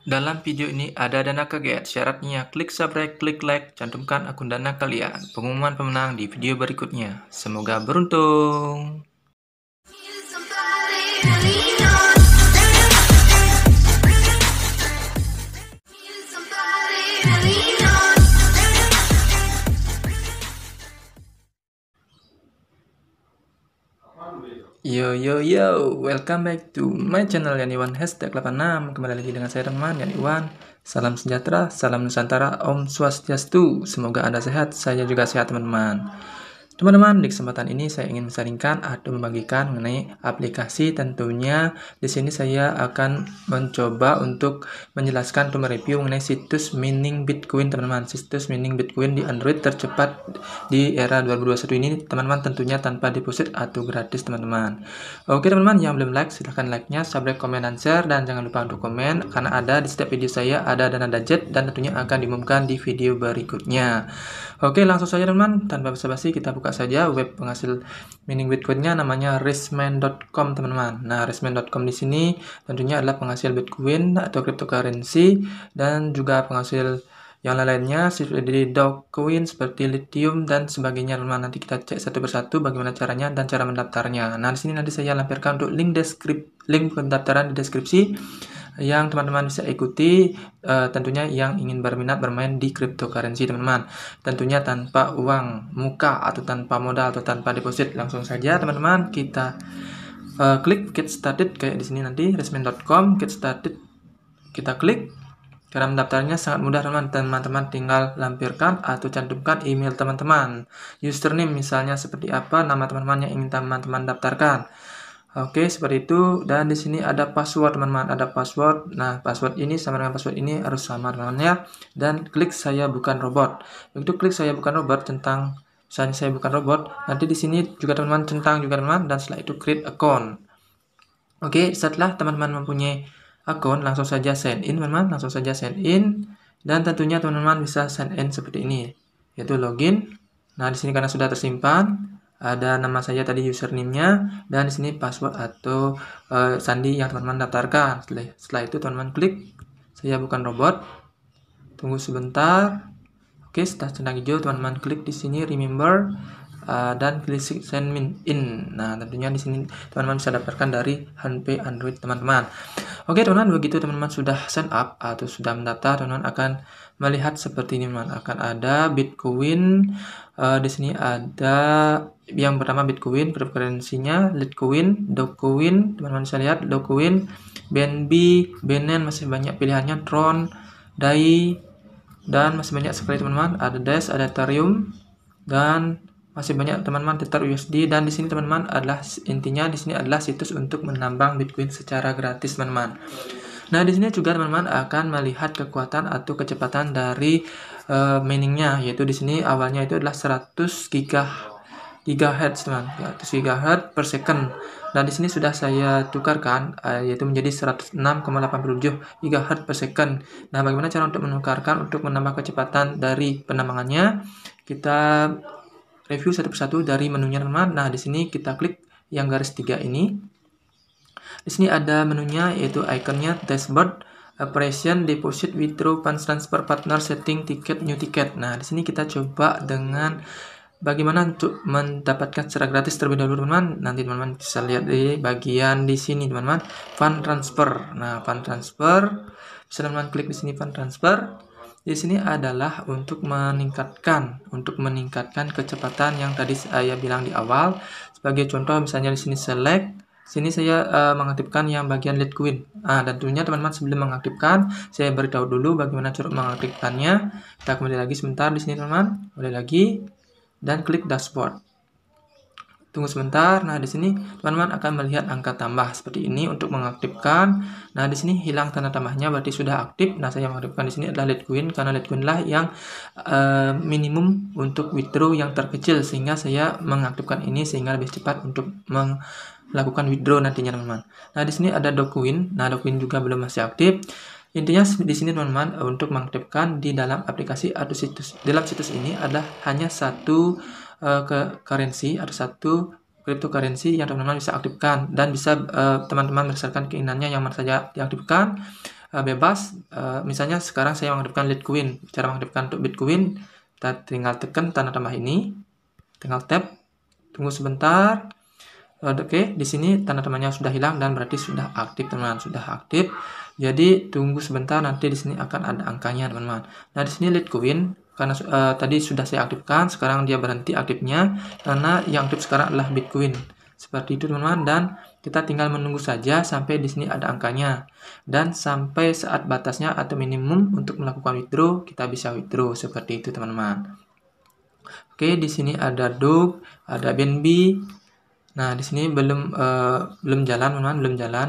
Dalam video ini ada dana kaget, syaratnya klik subscribe, klik like, cantumkan akun dana kalian. Pengumuman pemenang di video berikutnya. Semoga beruntung. Yo yo yo, welcome back to my channel Yaniwan Hashtag 86 Kembali lagi dengan saya teman Yaniwan Salam sejahtera, salam Nusantara, Om Swastiastu Semoga Anda sehat, saya juga sehat teman-teman Teman-teman, di kesempatan ini saya ingin mensaringkan atau membagikan mengenai aplikasi. Tentunya di sini saya akan mencoba untuk menjelaskan atau mereview mengenai situs mining Bitcoin, teman-teman. Situs mining Bitcoin di Android tercepat di era 2021 ini, teman-teman tentunya tanpa deposit atau gratis, teman-teman. Oke, teman-teman yang belum like silahkan like-nya, subscribe, komen dan share dan jangan lupa untuk komen karena ada di setiap video saya ada dana budget dan tentunya akan diumumkan di video berikutnya. Oke, langsung saja teman-teman tanpa basa-basi kita buka saja web penghasil mining Bitcoinnya namanya resmen.com teman-teman. Nah, resmen.com di sini tentunya adalah penghasil Bitcoin atau cryptocurrency dan juga penghasil yang lainnya seperti Dogecoin, seperti Lithium dan sebagainya. Teman nanti kita cek satu persatu bagaimana caranya dan cara mendaftarnya. Nah, di sini nanti saya lampirkan untuk link deskrip link pendaftaran di deskripsi yang teman-teman bisa ikuti uh, tentunya yang ingin berminat bermain di cryptocurrency teman-teman tentunya tanpa uang muka atau tanpa modal atau tanpa deposit langsung saja teman-teman kita uh, klik get started kayak di sini nanti resmin.com get started kita klik cara mendaftarnya sangat mudah teman-teman. Teman-teman tinggal lampirkan atau cantumkan email teman-teman. Username misalnya seperti apa, nama teman-teman yang ingin teman-teman daftarkan. Oke, seperti itu. Dan di sini ada password, teman-teman. Ada password. Nah, password ini sama dengan password ini harus sama, teman-teman ya. Dan klik saya bukan robot. Begitu klik saya bukan robot tentang misalnya saya bukan robot. Nanti di sini juga teman-teman centang juga teman-teman dan setelah itu create account. Oke, setelah teman-teman mempunyai akun, langsung saja sign in, teman-teman. Langsung saja sign in dan tentunya teman-teman bisa sign in seperti ini, yaitu login. Nah, di sini karena sudah tersimpan, ada nama saya tadi username-nya dan di sini password atau uh, sandi yang teman-teman daftarkan. Setelah, setelah itu teman-teman klik saya bukan robot. Tunggu sebentar. Oke, setelah centang hijau teman-teman klik di sini remember uh, dan klik send in. Nah, tentunya di sini teman-teman bisa daftarkan dari HP Android teman-teman. Oke teman-teman, begitu teman-teman sudah sign up atau sudah mendaftar, teman-teman akan melihat seperti ini teman-teman. Akan ada Bitcoin, uh, di sini ada yang pertama Bitcoin, preferensinya Litecoin, Dogecoin, teman-teman bisa lihat Dogecoin, BNB, Binance masih banyak pilihannya, Tron, DAI, dan masih banyak sekali teman-teman. Ada Dash, ada Ethereum, dan masih banyak teman-teman tetap USD dan di sini teman-teman adalah intinya di sini adalah situs untuk menambang Bitcoin secara gratis teman-teman. Nah di sini juga teman-teman akan melihat kekuatan atau kecepatan dari uh, eh, miningnya yaitu di sini awalnya itu adalah 100 giga gigahertz teman 100 gigahertz per second dan di sini sudah saya tukarkan uh, yaitu menjadi 106,87 gigahertz per second. Nah bagaimana cara untuk menukarkan untuk menambah kecepatan dari penambangannya kita review satu persatu dari menunya teman-teman. Nah, di sini kita klik yang garis tiga ini. Di sini ada menunya yaitu ikonnya dashboard, operation, deposit, withdraw, funds transfer, partner, setting, Tiket, new Tiket. Nah, di sini kita coba dengan bagaimana untuk mendapatkan secara gratis terlebih dahulu teman-teman nanti teman-teman bisa lihat di bagian di sini teman-teman fund transfer nah fund transfer bisa teman-teman klik di sini fund transfer di sini adalah untuk meningkatkan untuk meningkatkan kecepatan yang tadi saya bilang di awal. Sebagai contoh misalnya di sini select sini saya uh, mengaktifkan yang bagian lead queen. nah, dan tentunya teman-teman sebelum mengaktifkan, saya beritahu dulu bagaimana cara mengaktifkannya. Kita kembali lagi sebentar di sini teman-teman. Kembali lagi dan klik dashboard. Tunggu sebentar. Nah, di sini teman-teman akan melihat angka tambah seperti ini untuk mengaktifkan. Nah, di sini hilang tanda tambahnya berarti sudah aktif. Nah, saya mengaktifkan di sini adalah queen karena lead queen lah yang uh, minimum untuk withdraw yang terkecil sehingga saya mengaktifkan ini sehingga lebih cepat untuk meng lakukan withdraw nantinya teman-teman. Nah di sini ada queen. nah queen juga belum masih aktif. Intinya di sini teman-teman untuk mengaktifkan di dalam aplikasi atau situs dalam situs ini adalah hanya satu uh, ke currency ada satu cryptocurrency yang teman-teman bisa aktifkan dan bisa teman eh, teman-teman berdasarkan keinginannya yang mana saja diaktifkan uh, bebas uh, misalnya sekarang saya mengaktifkan Litecoin cara mengaktifkan untuk Bitcoin kita tinggal tekan tanda tambah ini tinggal tap tunggu sebentar oke okay. di sini tanda tambahnya sudah hilang dan berarti sudah aktif teman-teman sudah aktif jadi tunggu sebentar nanti di sini akan ada angkanya teman-teman nah di sini Litecoin karena uh, tadi sudah saya aktifkan sekarang dia berhenti aktifnya karena yang aktif sekarang adalah Bitcoin seperti itu teman-teman dan kita tinggal menunggu saja sampai di sini ada angkanya dan sampai saat batasnya atau minimum untuk melakukan withdraw kita bisa withdraw seperti itu teman-teman oke di sini ada dog ada BNB nah di sini belum uh, belum jalan teman-teman belum jalan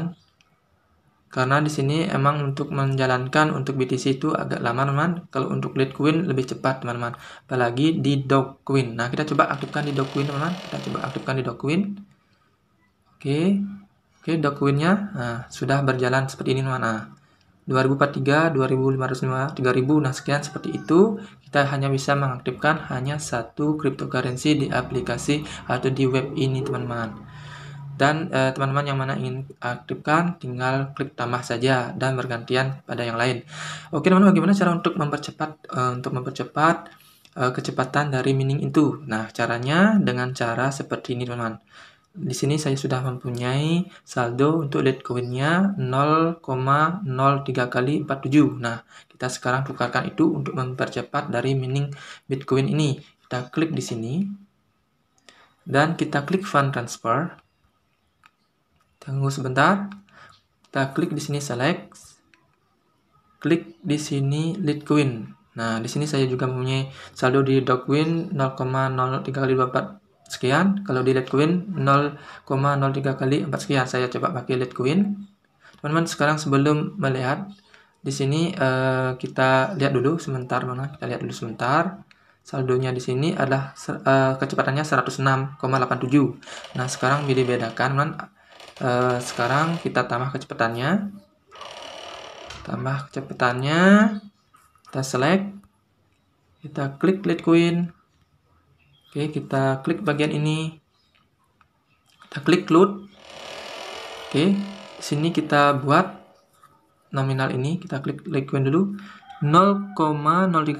karena di sini emang untuk menjalankan untuk BTC itu agak lama teman-teman kalau untuk Litecoin lebih cepat teman-teman apalagi di Dogecoin nah kita coba aktifkan di Dogecoin teman-teman kita coba aktifkan di Dogecoin oke oke Dogecoinnya nah, sudah berjalan seperti ini teman-teman nah, 2043, 2505, 3000 nah sekian seperti itu kita hanya bisa mengaktifkan hanya satu cryptocurrency di aplikasi atau di web ini teman-teman dan eh, teman-teman yang mana ingin aktifkan, tinggal klik tambah saja dan bergantian pada yang lain. Oke, teman-teman, bagaimana cara untuk mempercepat eh, untuk mempercepat eh, kecepatan dari mining itu? Nah, caranya dengan cara seperti ini, teman-teman. Di sini saya sudah mempunyai saldo untuk Litecoin-nya 0,03 kali 47. Nah, kita sekarang tukarkan itu untuk mempercepat dari mining Bitcoin ini. Kita klik di sini dan kita klik fund transfer Tunggu sebentar. Kita klik di sini select. Klik di sini lead queen. Nah, di sini saya juga mempunyai saldo di dog queen 0,03 kali 24 sekian. Kalau di lead queen 0,03 kali 4 sekian. Saya coba pakai lead queen. Teman-teman, sekarang sebelum melihat di sini uh, kita lihat dulu sebentar mana kita lihat dulu sebentar saldonya di sini adalah uh, kecepatannya 106,87 nah sekarang bila bedakan teman -teman. Eh, sekarang kita tambah kecepatannya tambah kecepatannya kita select kita klik lead queen oke kita klik bagian ini kita klik load oke sini kita buat nominal ini kita klik lead queen dulu 0,03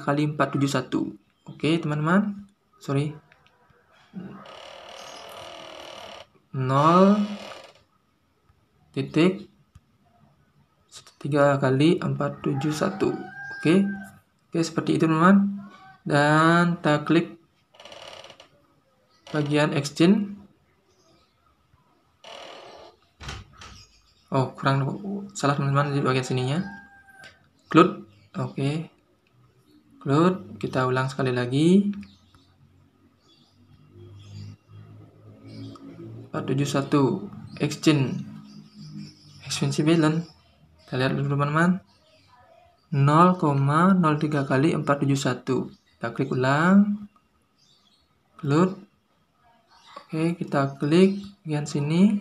kali 471 oke teman-teman sorry 0 titik 3 kali empat tujuh satu oke oke seperti itu teman dan kita klik bagian exchange oh kurang salah teman-teman di bagian sininya cloud oke close kita ulang sekali lagi empat tujuh satu exchange ekspansi balance kita lihat dulu teman-teman 0,03 kali 471 kita klik ulang load oke kita klik bagian sini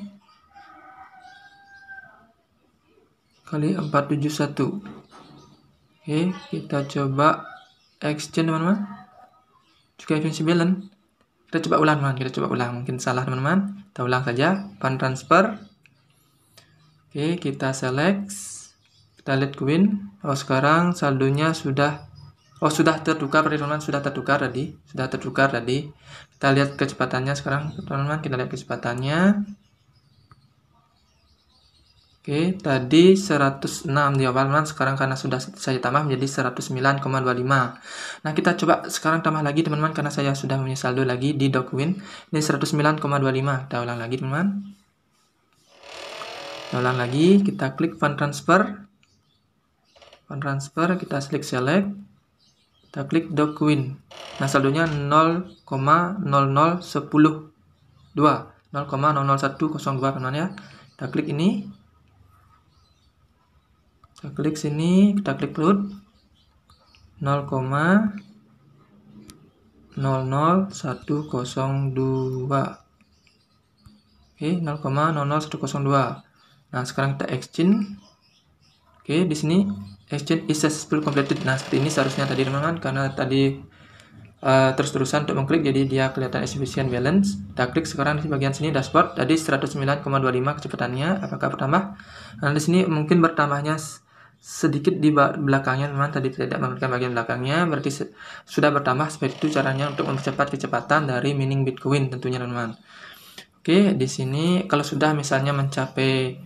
kali 471 oke kita coba exchange teman-teman juga ekspansi balance kita coba ulang teman kita coba ulang mungkin salah teman-teman kita ulang saja fund transfer Oke, kita select. Kita lihat Queen. Oh, sekarang saldonya sudah oh sudah tertukar teman-teman, sudah tertukar tadi, sudah tertukar tadi. Kita lihat kecepatannya sekarang, teman-teman, kita lihat kecepatannya. Oke, tadi 106 di awal, teman sekarang karena sudah saya tambah menjadi 109,25. Nah, kita coba sekarang tambah lagi teman-teman karena saya sudah menyesal saldo lagi di Dogwin. Ini 109,25. Kita ulang lagi teman-teman. Ulang lagi, kita klik fund transfer. Fund transfer, kita klik select. Kita klik dokuin. Nah, saldonya 0,00102. 0,00102 teman ya. Kita klik ini. Kita klik sini, kita klik load. 0,00102. Oke, 0,00102. Nah, sekarang kita exchange. Oke, di sini exchange is successful completed. Nah, seperti ini seharusnya tadi teman-teman karena tadi uh, terus-terusan untuk mengklik jadi dia kelihatan exhibition balance. Kita klik sekarang di bagian sini dashboard. Tadi 109,25 kecepatannya apakah bertambah? Nah, di sini mungkin bertambahnya sedikit di belakangnya teman tadi tidak memberikan bagian belakangnya berarti sudah bertambah seperti itu caranya untuk mempercepat kecepatan dari mining Bitcoin tentunya teman-teman. Oke, di sini kalau sudah misalnya mencapai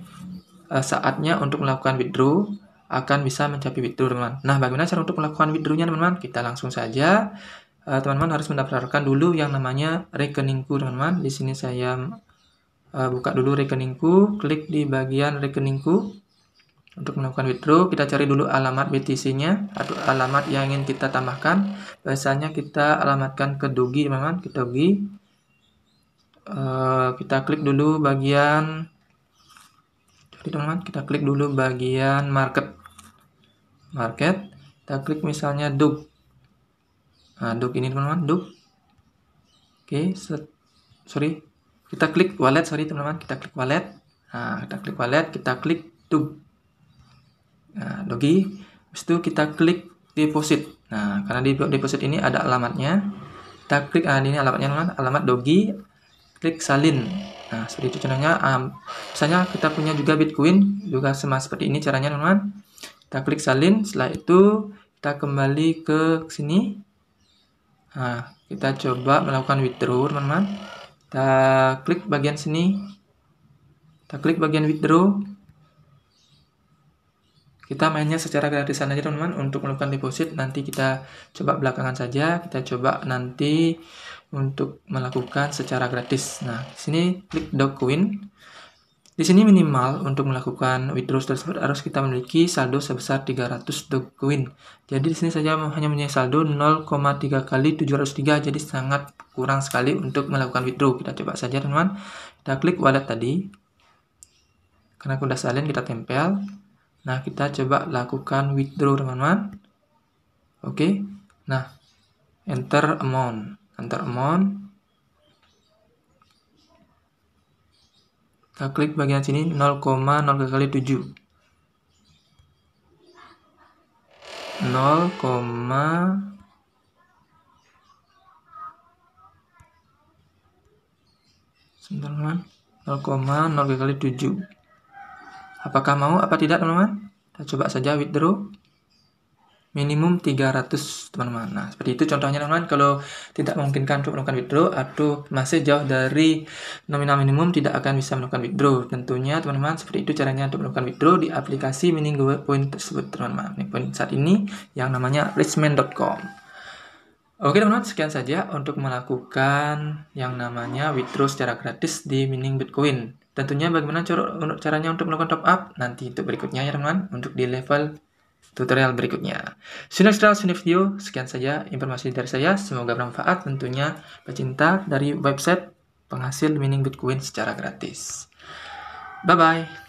Eh, saatnya untuk melakukan withdraw akan bisa mencapai withdraw teman-teman. Nah, bagaimana cara untuk melakukan withdrawnya teman-teman? Kita langsung saja eh, teman-teman harus mendaftarkan dulu yang namanya rekeningku teman-teman. Di sini saya eh, buka dulu rekeningku, klik di bagian rekeningku untuk melakukan withdraw. Kita cari dulu alamat BTC-nya atau alamat yang ingin kita tambahkan. Biasanya kita alamatkan ke Dogi teman-teman, ke Dogi. Uh, kita klik dulu bagian di teman kita klik dulu bagian market market kita klik misalnya duk nah duk ini teman-teman duk oke okay, sorry kita klik wallet sorry teman-teman kita klik wallet nah kita klik wallet kita klik duk nah dogi habis itu kita klik deposit nah karena di deposit ini ada alamatnya kita klik ah ini alamatnya teman alamat dogi klik salin Nah, seperti itu caranya, Um, misalnya kita punya juga Bitcoin, juga sama seperti ini caranya teman-teman. Kita klik salin, setelah itu kita kembali ke sini. Nah, kita coba melakukan withdraw teman-teman. Kita klik bagian sini. Kita klik bagian withdraw. Kita mainnya secara gratisan aja teman-teman untuk melakukan deposit. Nanti kita coba belakangan saja. Kita coba nanti untuk melakukan secara gratis. Nah, di sini klik Dogecoin. Di sini minimal untuk melakukan withdraw tersebut harus kita memiliki saldo sebesar 300 Dogecoin. Jadi di sini saja hanya punya saldo 0,3 kali 703 jadi sangat kurang sekali untuk melakukan withdraw. Kita coba saja teman-teman. Kita klik wallet tadi. Karena sudah salin kita tempel. Nah, kita coba lakukan withdraw teman-teman. Oke. Nah, enter amount enter amount kita klik bagian sini 0,0 kali 7 0, 0,0 kali 7 apakah mau apa tidak teman-teman kita coba saja withdraw minimum 300 teman-teman nah seperti itu contohnya teman-teman kalau tidak memungkinkan untuk melakukan withdraw atau masih jauh dari nominal minimum tidak akan bisa melakukan withdraw tentunya teman-teman seperti itu caranya untuk melakukan withdraw di aplikasi mining point tersebut teman-teman mini point saat ini yang namanya richman.com Oke teman-teman, sekian saja untuk melakukan yang namanya withdraw secara gratis di mining Bitcoin. Tentunya bagaimana caranya untuk melakukan top up nanti untuk berikutnya ya teman-teman untuk di level tutorial berikutnya. Sudah setelah sini video, sekian saja informasi dari saya. Semoga bermanfaat tentunya pecinta dari website penghasil mining Bitcoin secara gratis. Bye-bye.